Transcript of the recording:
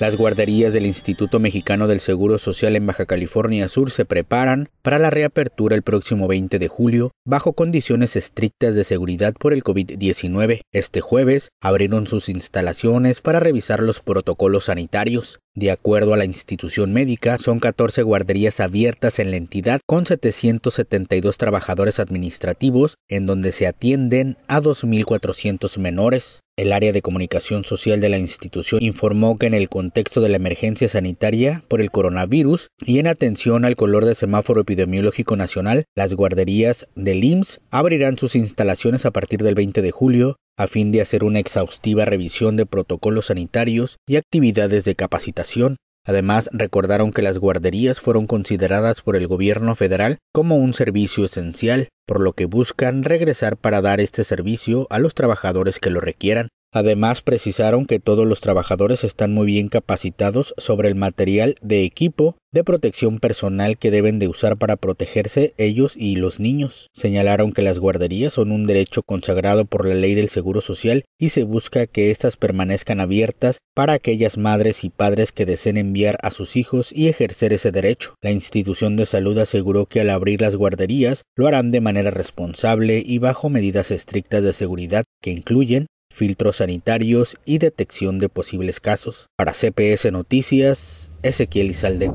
Las guarderías del Instituto Mexicano del Seguro Social en Baja California Sur se preparan para la reapertura el próximo 20 de julio bajo condiciones estrictas de seguridad por el COVID-19. Este jueves abrieron sus instalaciones para revisar los protocolos sanitarios. De acuerdo a la institución médica, son 14 guarderías abiertas en la entidad con 772 trabajadores administrativos en donde se atienden a 2.400 menores. El área de comunicación social de la institución informó que en el contexto de la emergencia sanitaria por el coronavirus y en atención al color de semáforo epidemiológico nacional, las guarderías del IMSS abrirán sus instalaciones a partir del 20 de julio a fin de hacer una exhaustiva revisión de protocolos sanitarios y actividades de capacitación. Además, recordaron que las guarderías fueron consideradas por el gobierno federal como un servicio esencial por lo que buscan regresar para dar este servicio a los trabajadores que lo requieran. Además, precisaron que todos los trabajadores están muy bien capacitados sobre el material de equipo de protección personal que deben de usar para protegerse ellos y los niños. Señalaron que las guarderías son un derecho consagrado por la ley del Seguro Social y se busca que éstas permanezcan abiertas para aquellas madres y padres que deseen enviar a sus hijos y ejercer ese derecho. La institución de salud aseguró que al abrir las guarderías lo harán de manera responsable y bajo medidas estrictas de seguridad que incluyen filtros sanitarios y detección de posibles casos. Para CPS Noticias, Ezequiel Izalde.